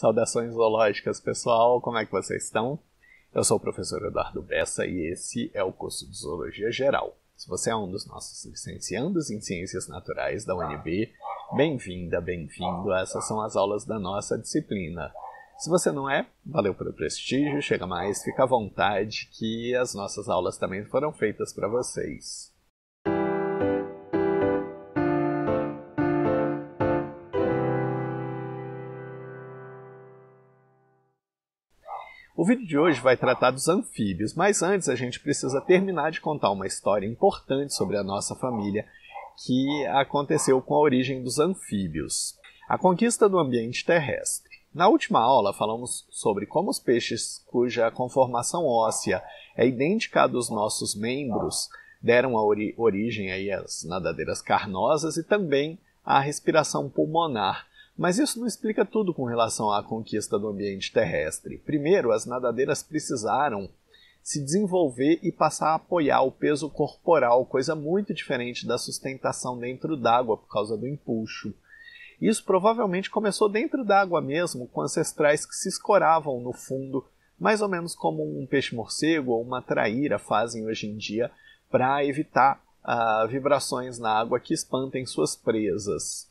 Saudações zoológicas, pessoal, como é que vocês estão? Eu sou o professor Eduardo Bessa e esse é o curso de Zoologia Geral. Se você é um dos nossos licenciandos em Ciências Naturais da UNB, bem-vinda, bem-vindo. Essas são as aulas da nossa disciplina. Se você não é, valeu pelo prestígio, chega mais, fica à vontade que as nossas aulas também foram feitas para vocês. O vídeo de hoje vai tratar dos anfíbios, mas antes a gente precisa terminar de contar uma história importante sobre a nossa família que aconteceu com a origem dos anfíbios. A conquista do ambiente terrestre. Na última aula falamos sobre como os peixes cuja conformação óssea é idêntica à dos nossos membros deram a ori origem aí às nadadeiras carnosas e também à respiração pulmonar, mas isso não explica tudo com relação à conquista do ambiente terrestre. Primeiro, as nadadeiras precisaram se desenvolver e passar a apoiar o peso corporal, coisa muito diferente da sustentação dentro d'água por causa do empuxo. Isso provavelmente começou dentro d'água mesmo, com ancestrais que se escoravam no fundo, mais ou menos como um peixe-morcego ou uma traíra fazem hoje em dia para evitar uh, vibrações na água que espantem suas presas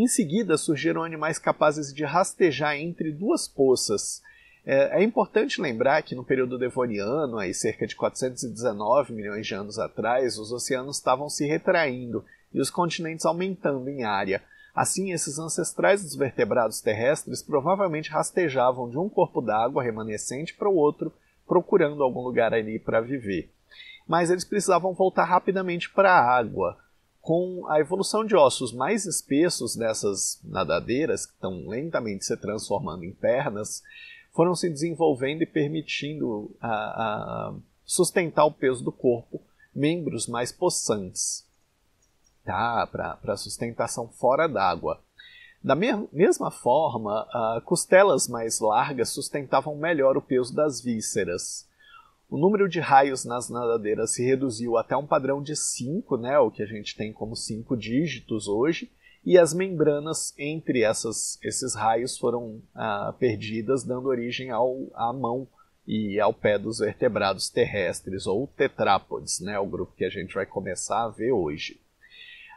em seguida surgiram animais capazes de rastejar entre duas poças. É, é importante lembrar que no período devoniano, aí cerca de 419 milhões de anos atrás, os oceanos estavam se retraindo e os continentes aumentando em área. Assim, esses ancestrais dos vertebrados terrestres provavelmente rastejavam de um corpo d'água remanescente para o outro, procurando algum lugar ali para viver. Mas eles precisavam voltar rapidamente para a água com a evolução de ossos mais espessos dessas nadadeiras, que estão lentamente se transformando em pernas, foram se desenvolvendo e permitindo a, a sustentar o peso do corpo membros mais possantes tá? para sustentação fora d'água. Da me mesma forma, uh, costelas mais largas sustentavam melhor o peso das vísceras. O número de raios nas nadadeiras se reduziu até um padrão de 5, né, o que a gente tem como 5 dígitos hoje, e as membranas entre essas, esses raios foram ah, perdidas, dando origem ao, à mão e ao pé dos vertebrados terrestres, ou tetrápodes, né, o grupo que a gente vai começar a ver hoje.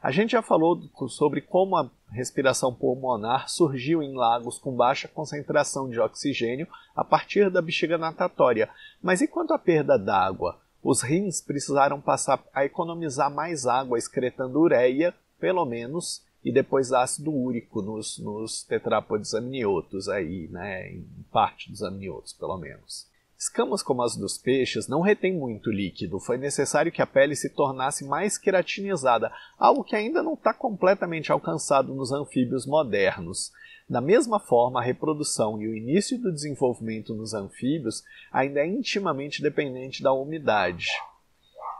A gente já falou sobre como a respiração pulmonar surgiu em lagos com baixa concentração de oxigênio a partir da bexiga natatória, mas e quanto à perda d'água? Os rins precisaram passar a economizar mais água excretando ureia, pelo menos, e depois ácido úrico nos, nos tetrapodes amniotos aí, né, em parte dos amniotos, pelo menos. Escamas como as dos peixes não retêm muito líquido, foi necessário que a pele se tornasse mais queratinizada, algo que ainda não está completamente alcançado nos anfíbios modernos. Da mesma forma, a reprodução e o início do desenvolvimento nos anfíbios ainda é intimamente dependente da umidade.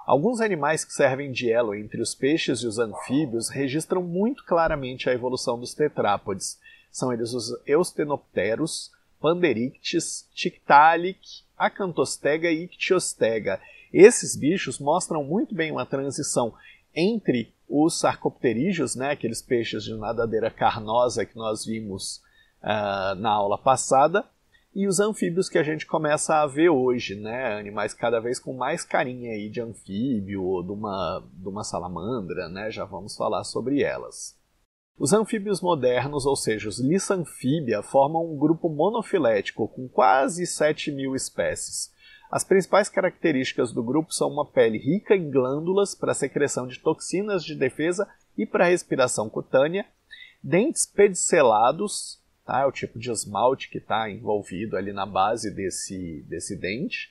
Alguns animais que servem de elo entre os peixes e os anfíbios registram muito claramente a evolução dos tetrápodes. São eles os Eustenopteros, Panderictes, Tictalic Acantostega e Ictiostega. Esses bichos mostram muito bem uma transição entre os sarcopterígios, né, aqueles peixes de nadadeira carnosa que nós vimos uh, na aula passada, e os anfíbios que a gente começa a ver hoje, né, animais cada vez com mais carinha aí de anfíbio ou de uma, de uma salamandra, né, já vamos falar sobre elas. Os anfíbios modernos, ou seja, os Lissanfibia, formam um grupo monofilético com quase 7 mil espécies. As principais características do grupo são uma pele rica em glândulas para secreção de toxinas de defesa e para respiração cutânea, dentes pedicelados, tá? é o tipo de esmalte que está envolvido ali na base desse, desse dente,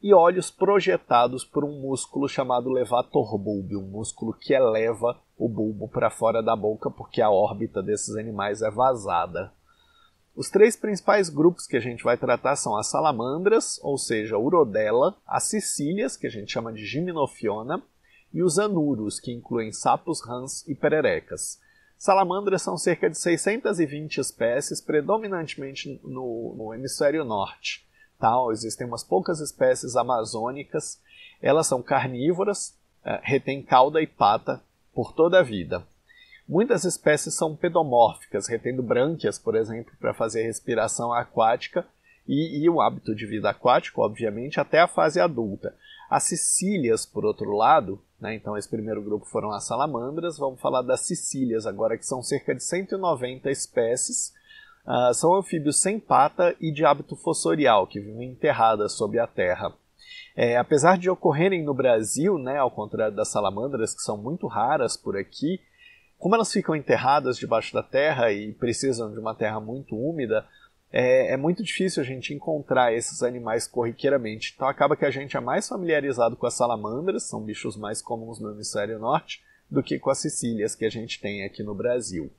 e olhos projetados por um músculo chamado levator bulb, um músculo que eleva o bulbo para fora da boca porque a órbita desses animais é vazada. Os três principais grupos que a gente vai tratar são as salamandras, ou seja, urodela, as sicílias, que a gente chama de gimnofiona, e os anuros, que incluem sapos, rãs e pererecas. Salamandras são cerca de 620 espécies, predominantemente no, no hemisfério norte tal, existem umas poucas espécies amazônicas, elas são carnívoras, é, retêm cauda e pata por toda a vida. Muitas espécies são pedomórficas, retendo brânquias, por exemplo, para fazer respiração aquática e, e o hábito de vida aquático, obviamente, até a fase adulta. As Sicílias, por outro lado, né, então esse primeiro grupo foram as salamandras, vamos falar das Sicílias agora, que são cerca de 190 espécies, Uh, são anfíbios sem pata e de hábito fossorial, que vivem enterradas sob a terra. É, apesar de ocorrerem no Brasil, né, ao contrário das salamandras, que são muito raras por aqui, como elas ficam enterradas debaixo da terra e precisam de uma terra muito úmida, é, é, muito difícil a gente encontrar esses animais corriqueiramente. Então acaba que a gente é mais familiarizado com as salamandras, são bichos mais comuns no hemisfério norte, do que com as sicílias que a gente tem aqui no Brasil.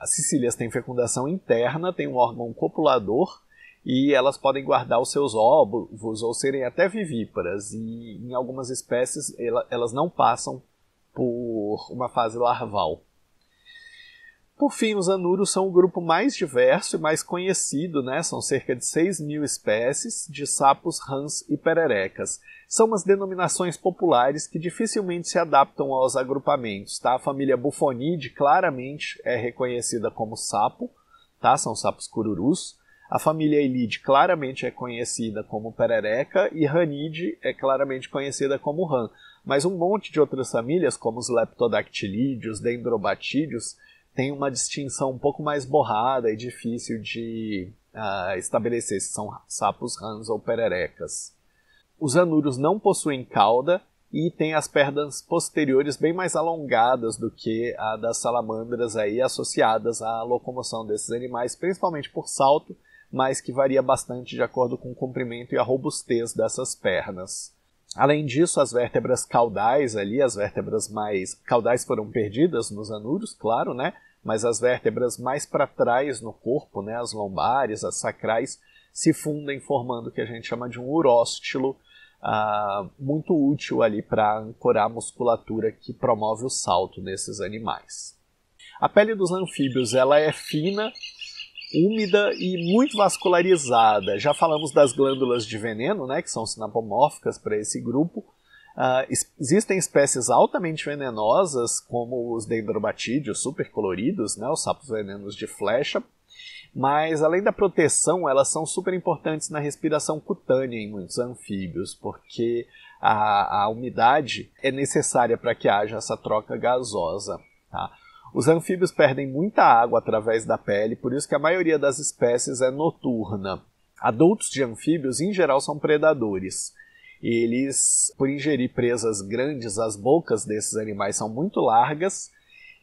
As cecílias têm fecundação interna, têm um órgão copulador e elas podem guardar os seus ovos ou serem até vivíparas. E em algumas espécies elas não passam por uma fase larval. Por fim, os anuros são o grupo mais diverso e mais conhecido, né? são cerca de 6 mil espécies de sapos, rãs e pererecas. São umas denominações populares que dificilmente se adaptam aos agrupamentos. Tá? A família Bufonide claramente é reconhecida como sapo, tá? são sapos cururus. A família Elide claramente é conhecida como perereca e Ranide é claramente conhecida como rã. Mas um monte de outras famílias, como os Leptodactylídeos, Dendrobatídeos, tem uma distinção um pouco mais borrada e difícil de uh, estabelecer se são sapos rãs ou pererecas. Os anúrios não possuem cauda e têm as pernas posteriores bem mais alongadas do que a das salamandras aí associadas à locomoção desses animais, principalmente por salto, mas que varia bastante de acordo com o comprimento e a robustez dessas pernas. Além disso, as vértebras caudais ali, as vértebras mais caudais foram perdidas nos anúrios, claro, né? mas as vértebras mais para trás no corpo, né, as lombares, as sacrais, se fundem formando o que a gente chama de um uróstilo, ah, muito útil ali para ancorar a musculatura que promove o salto nesses animais. A pele dos anfíbios ela é fina, úmida e muito vascularizada. Já falamos das glândulas de veneno, né, que são sinapomórficas para esse grupo, Uh, existem espécies altamente venenosas, como os dendrobatídeos super coloridos, né, os sapos venenos de flecha, mas além da proteção, elas são super importantes na respiração cutânea em muitos anfíbios, porque a, a umidade é necessária para que haja essa troca gasosa. Tá? Os anfíbios perdem muita água através da pele, por isso que a maioria das espécies é noturna. Adultos de anfíbios, em geral, são predadores eles, por ingerir presas grandes, as bocas desses animais são muito largas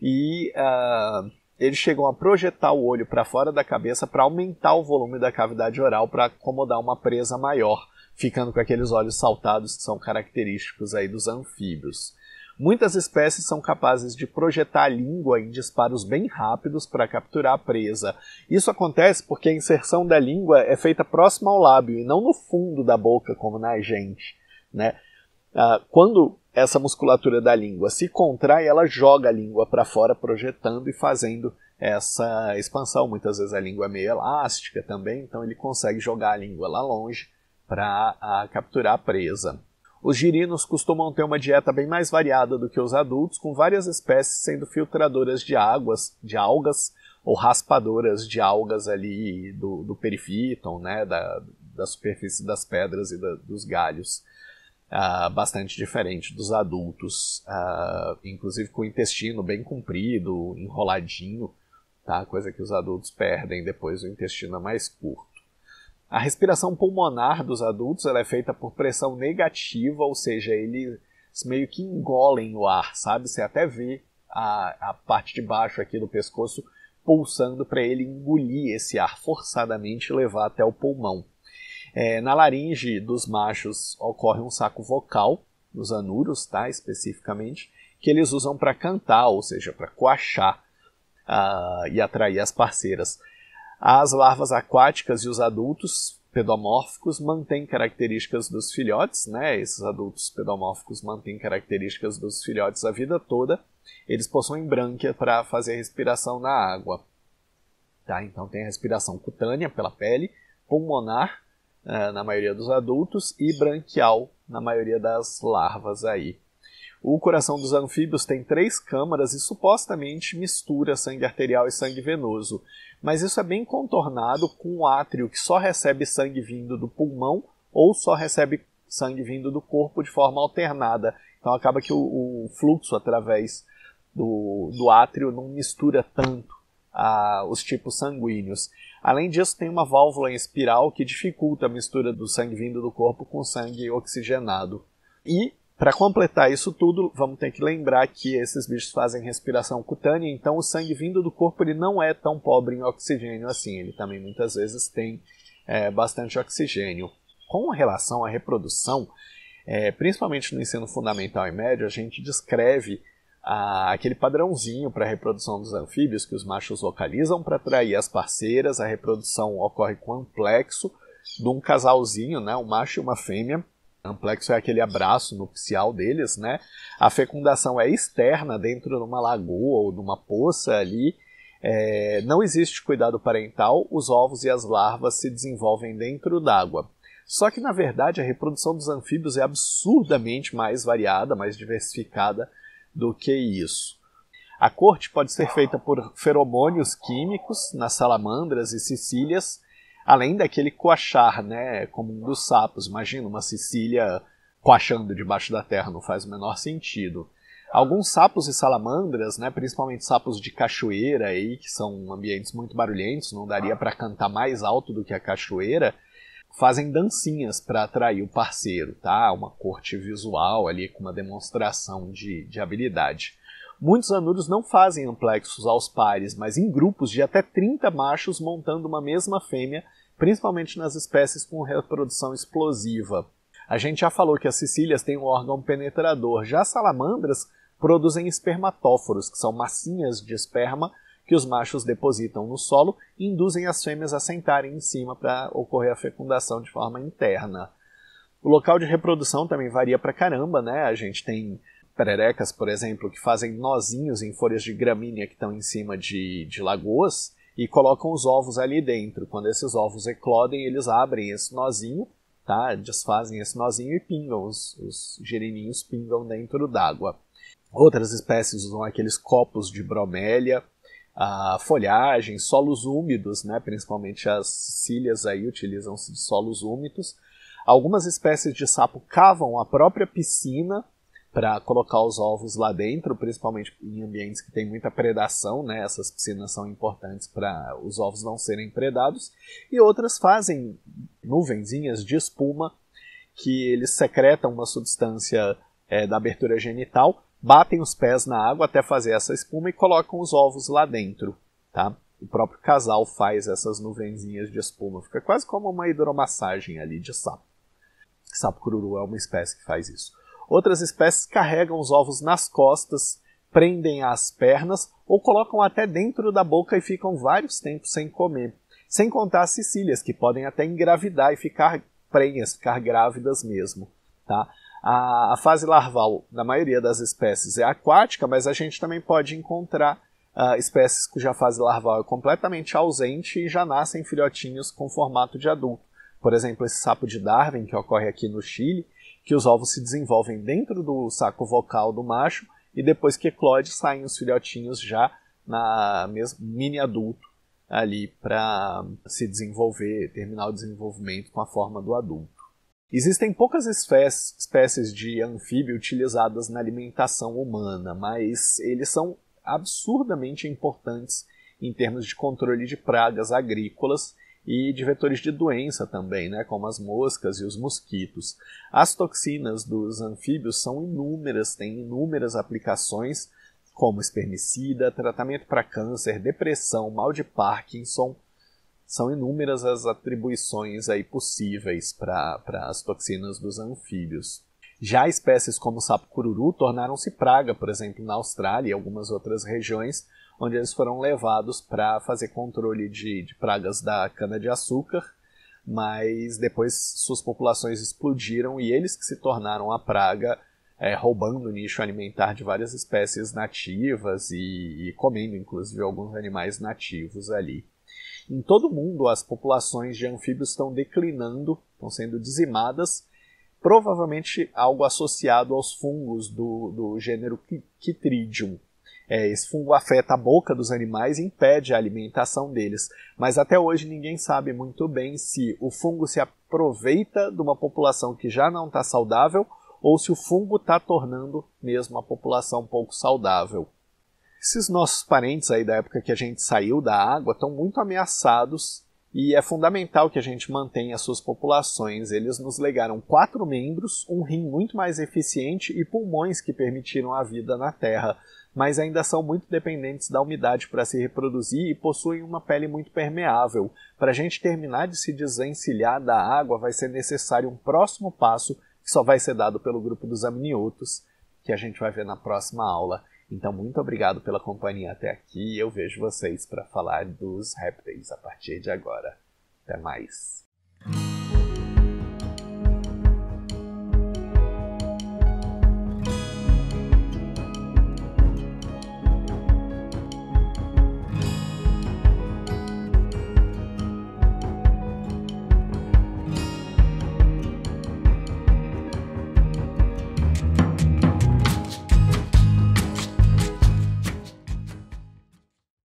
e uh, eles chegam a projetar o olho para fora da cabeça para aumentar o volume da cavidade oral para acomodar uma presa maior, ficando com aqueles olhos saltados que são característicos aí dos anfíbios. Muitas espécies são capazes de projetar a língua em disparos bem rápidos para capturar a presa. Isso acontece porque a inserção da língua é feita próxima ao lábio e não no fundo da boca, como na gente. Né? Ah, quando essa musculatura da língua se contrai, ela joga a língua para fora, projetando e fazendo essa expansão. Muitas vezes a língua é meio elástica também, então ele consegue jogar a língua lá longe para ah, capturar a presa. Os girinos costumam ter uma dieta bem mais variada do que os adultos, com várias espécies sendo filtradoras de águas, de algas, ou raspadoras de algas ali do, do né, da, da superfície das pedras e da, dos galhos. Ah, bastante diferente dos adultos, ah, inclusive com o intestino bem comprido, enroladinho, tá? coisa que os adultos perdem depois, o intestino é mais curto. A respiração pulmonar dos adultos ela é feita por pressão negativa, ou seja, eles meio que engolem o ar, sabe? Você até vê a, a parte de baixo aqui do pescoço pulsando para ele engolir esse ar forçadamente e levar até o pulmão. É, na laringe dos machos ocorre um saco vocal, nos anuros, tá? Especificamente, que eles usam para cantar, ou seja, para coaxar uh, e atrair as parceiras. As larvas aquáticas e os adultos pedomórficos mantêm características dos filhotes, né? Esses adultos pedomórficos mantêm características dos filhotes a vida toda. Eles possuem brânquia para fazer respiração na água. Tá? Então tem a respiração cutânea pela pele, pulmonar eh, na maioria dos adultos e branquial na maioria das larvas aí. O coração dos anfíbios tem três câmaras e supostamente mistura sangue arterial e sangue venoso, mas isso é bem contornado com o um átrio que só recebe sangue vindo do pulmão ou só recebe sangue vindo do corpo de forma alternada. Então acaba que o, o fluxo através do, do átrio não mistura tanto os tipos sanguíneos. Além disso, tem uma válvula em espiral que dificulta a mistura do sangue vindo do corpo com sangue oxigenado. E para completar isso tudo, vamos ter que lembrar que esses bichos fazem respiração cutânea, então o sangue vindo do corpo ele não é tão pobre em oxigênio assim. Ele também muitas vezes tem é, bastante oxigênio. Com relação à reprodução, é, principalmente no ensino fundamental e médio, a gente descreve aquele padrãozinho para a reprodução dos anfíbios que os machos localizam para atrair as parceiras. A reprodução ocorre com um amplexo de um casalzinho, né, um macho e uma fêmea Amplexo é aquele abraço nupcial deles, né? A fecundação é externa, dentro de uma lagoa ou de uma poça ali. É, não existe cuidado parental, os ovos e as larvas se desenvolvem dentro d'água. Só que, na verdade, a reprodução dos anfíbios é absurdamente mais variada, mais diversificada do que isso. A corte pode ser feita por feromônios químicos nas salamandras e sicílias, Além daquele coachar, né, como um dos sapos. Imagina uma Sicília coachando debaixo da terra, não faz o menor sentido. Alguns sapos e salamandras, né, principalmente sapos de cachoeira aí, que são ambientes muito barulhentos, não daria para cantar mais alto do que a cachoeira, fazem dancinhas para atrair o parceiro, tá? Uma corte visual ali com uma demonstração de, de habilidade. Muitos anuros não fazem amplexos aos pares, mas em grupos de até 30 machos montando uma mesma fêmea, principalmente nas espécies com reprodução explosiva. A gente já falou que as cecílias têm um órgão penetrador, já salamandras produzem espermatóforos, que são massinhas de esperma que os machos depositam no solo e induzem as fêmeas a sentarem em cima para ocorrer a fecundação de forma interna. O local de reprodução também varia para caramba, né? A gente tem pererecas, por exemplo, que fazem nozinhos em folhas de gramínea que estão em cima de, de lagoas e colocam os ovos ali dentro. Quando esses ovos eclodem, eles abrem esse nozinho, tá? desfazem esse nozinho e pingam, os, os girininhos pingam dentro d'água. Outras espécies usam aqueles copos de bromélia, a folhagem, solos úmidos, né? principalmente as cílias aí utilizam-se de solos úmidos. Algumas espécies de sapo cavam a própria piscina para colocar os ovos lá dentro, principalmente em ambientes que tem muita predação, né? Essas piscinas são importantes para os ovos não serem predados. E outras fazem nuvenzinhas de espuma que eles secretam uma substância é, da abertura genital, batem os pés na água até fazer essa espuma e colocam os ovos lá dentro, tá? O próprio casal faz essas nuvenzinhas de espuma, fica quase como uma hidromassagem ali de sapo. Sapo cururu é uma espécie que faz isso. Outras espécies carregam os ovos nas costas, prendem às pernas ou colocam até dentro da boca e ficam vários tempos sem comer. Sem contar as cecílias, que podem até engravidar e ficar prenhas, ficar grávidas mesmo. Tá? A, a fase larval, na maioria das espécies, é aquática, mas a gente também pode encontrar Uh, espécies cuja fase larval é completamente ausente e já nascem filhotinhos com formato de adulto. Por exemplo, esse sapo de Darwin, que ocorre aqui no Chile, que os ovos se desenvolvem dentro do saco vocal do macho e depois que eclode saem os filhotinhos já na mesmo mini adulto ali para se desenvolver, terminar o desenvolvimento com a forma do adulto. Existem poucas espécies de anfíbio utilizadas na alimentação humana, mas eles são absurdamente importantes em termos de controle de pragas agrícolas e de vetores de doença também, né, como as moscas e os mosquitos. As toxinas dos anfíbios são inúmeras, têm inúmeras aplicações, como espermicida, tratamento para câncer, depressão, mal de Parkinson. São inúmeras as atribuições aí possíveis para as toxinas dos anfíbios. Já espécies como o sapo cururu tornaram-se praga, por exemplo, na Austrália e algumas outras regiões, onde eles foram levados para fazer controle de, de pragas da cana-de-açúcar, mas depois suas populações explodiram e eles que se tornaram a praga, é, roubando o nicho alimentar de várias espécies nativas e, e comendo, inclusive, alguns animais nativos ali. Em todo o mundo, as populações de anfíbios estão declinando, estão sendo dizimadas, provavelmente algo associado aos fungos do, do gênero Chytridium, é, esse fungo afeta a boca dos animais e impede a alimentação deles, mas até hoje ninguém sabe muito bem se o fungo se aproveita de uma população que já não está saudável ou se o fungo está tornando mesmo a população pouco saudável. Esses nossos parentes aí da época que a gente saiu da água estão muito ameaçados e é fundamental que a gente mantenha as suas populações. Eles nos legaram quatro membros, um rim muito mais eficiente e pulmões que permitiram a vida na Terra mas ainda são muito dependentes da umidade para se reproduzir e possuem uma pele muito permeável. Para a gente terminar de se desencilhar da água, vai ser necessário um próximo passo que só vai ser dado pelo grupo dos amniotos, que a gente vai ver na próxima aula. Então, muito obrigado pela companhia até aqui. e Eu vejo vocês para falar dos répteis a partir de agora. Até mais.